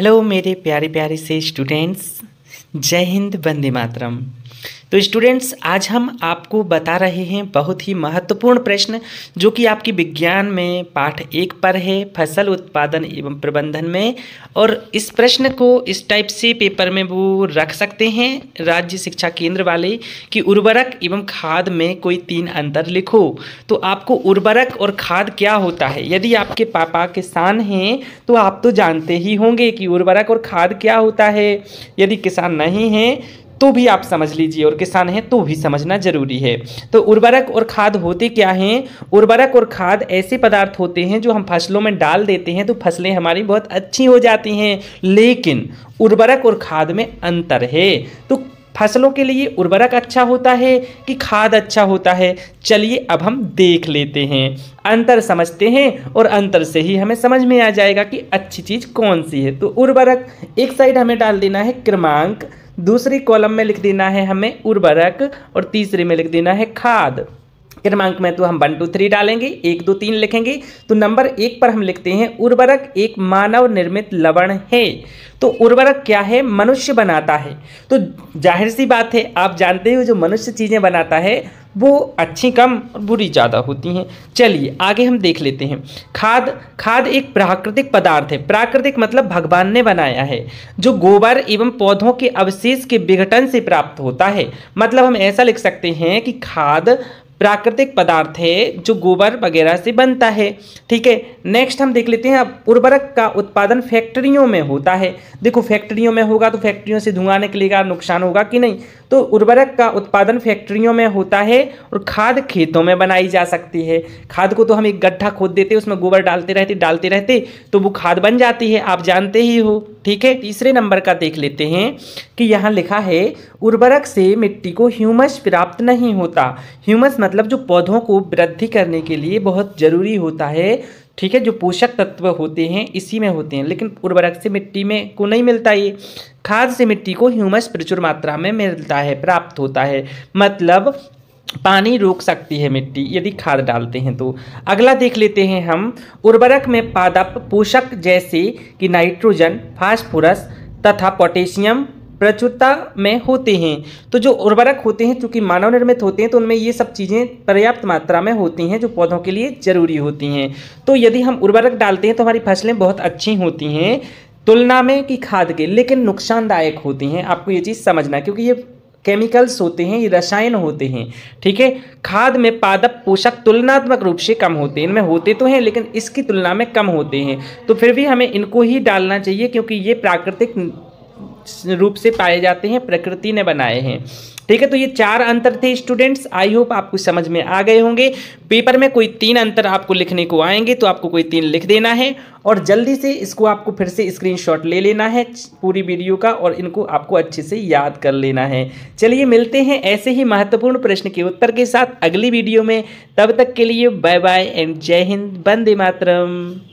hello मेरे प्यारे प्यारे से स्टूडेंट्स जय हिंद वंदे मातरम तो स्टूडेंट्स आज हम आपको बता रहे हैं बहुत ही महत्वपूर्ण प्रश्न जो कि आपकी विज्ञान में पाठ एक पर है फसल उत्पादन एवं प्रबंधन में और इस प्रश्न को इस टाइप से पेपर में वो रख सकते हैं राज्य शिक्षा केंद्र वाले कि उर्वरक एवं खाद में कोई तीन अंतर लिखो तो आपको उर्वरक और खाद क्या होता है यदि आपके पापा किसान हैं तो आप तो जानते ही होंगे कि उर्वरक और खाद क्या होता है यदि किसान नहीं हैं तो भी आप समझ लीजिए और किसान हैं तो भी समझना जरूरी है तो उर्वरक और खाद होते क्या हैं उर्वरक और खाद ऐसे पदार्थ होते हैं जो हम फसलों में डाल देते हैं तो फसलें हमारी बहुत अच्छी हो जाती हैं लेकिन उर्वरक और खाद में अंतर है तो फसलों के लिए उर्वरक अच्छा होता है कि खाद अच्छा होता है चलिए अब हम देख लेते हैं अंतर समझते हैं और अंतर से ही हमें समझ में आ जाएगा कि अच्छी चीज़ कौन सी है तो उर्वरक एक साइड हमें डाल देना है क्रमांक दूसरी कॉलम में लिख देना है हमें उर्वरक और तीसरी में लिख देना है खाद क्रमांक में तो हम वन टू थ्री डालेंगे एक दो तीन लिखेंगे तो नंबर एक पर हम लिखते हैं उर्वरक एक मानव निर्मित लवण है तो उर्वरक क्या है मनुष्य बनाता है तो जाहिर सी बात है आप जानते हो जो मनुष्य चीज़ें बनाता है वो अच्छी कम और बुरी ज़्यादा होती हैं चलिए आगे हम देख लेते हैं खाद खाद एक प्राकृतिक पदार्थ है प्राकृतिक मतलब भगवान ने बनाया है जो गोबर एवं पौधों के अवशेष के विघटन से प्राप्त होता है मतलब हम ऐसा लिख सकते हैं कि खाद प्राकृतिक पदार्थ है जो गोबर वगैरह से बनता है ठीक है नेक्स्ट हम देख लेते हैं अब उर्वरक का उत्पादन फैक्ट्रियों में होता है देखो फैक्ट्रियों में होगा तो फैक्ट्रियों से धुआं निकलेगा नुकसान होगा कि नहीं तो उर्वरक का उत्पादन फैक्ट्रियों में होता है और खाद खेतों में बनाई जा सकती है खाद को तो हम एक गड्ढा खोद देते उसमें गोबर डालते रहते डालते रहते तो वो खाद बन जाती है आप जानते ही हो ठीक है तीसरे नंबर का देख लेते हैं कि यहाँ लिखा है उर्वरक से मिट्टी को ह्यूमस प्राप्त नहीं होता ह्यूमस मतलब मतलब जो पौधों को वृद्धि करने के लिए बहुत ज़रूरी होता है ठीक है जो पोषक तत्व होते हैं इसी में होते हैं लेकिन उर्वरक से मिट्टी में को नहीं मिलता ये खाद से मिट्टी को ह्यूमस प्रचुर मात्रा में मिलता है प्राप्त होता है मतलब पानी रोक सकती है मिट्टी यदि खाद डालते हैं तो अगला देख लेते हैं हम उर्वरक में पादप पोषक जैसे कि नाइट्रोजन फास्फोरस तथा पोटेशियम प्रचुरता में होते हैं तो जो उर्वरक होते हैं चूँकि मानव निर्मित होते हैं तो उनमें ये सब चीज़ें पर्याप्त मात्रा में होती हैं जो पौधों के लिए ज़रूरी होती हैं तो यदि हम उर्वरक डालते हैं तो हमारी फसलें बहुत अच्छी होती हैं तुलना में कि खाद के लेकिन नुकसानदायक होती हैं आपको ये चीज़ समझना क्योंकि ये केमिकल्स होते हैं ये रसायन होते हैं ठीक है खाद में पादप पोषक तुलनात्मक रूप से कम होते हैं इनमें होते तो हैं लेकिन इसकी तुलना में कम होते हैं तो फिर भी हमें इनको ही डालना चाहिए क्योंकि ये प्राकृतिक रूप से पाए जाते हैं प्रकृति ने बनाए हैं ठीक है तो ये चार अंतर थे स्टूडेंट्स आई होप आपको समझ में आ गए होंगे पेपर में कोई तीन अंतर आपको लिखने को आएंगे तो आपको कोई तीन लिख देना है और जल्दी से इसको आपको फिर से स्क्रीनशॉट ले लेना है पूरी वीडियो का और इनको आपको अच्छे से याद कर लेना है चलिए मिलते हैं ऐसे ही महत्वपूर्ण प्रश्न के उत्तर के साथ अगली वीडियो में तब तक के लिए बाय बाय एंड जय हिंद बंदे मातरम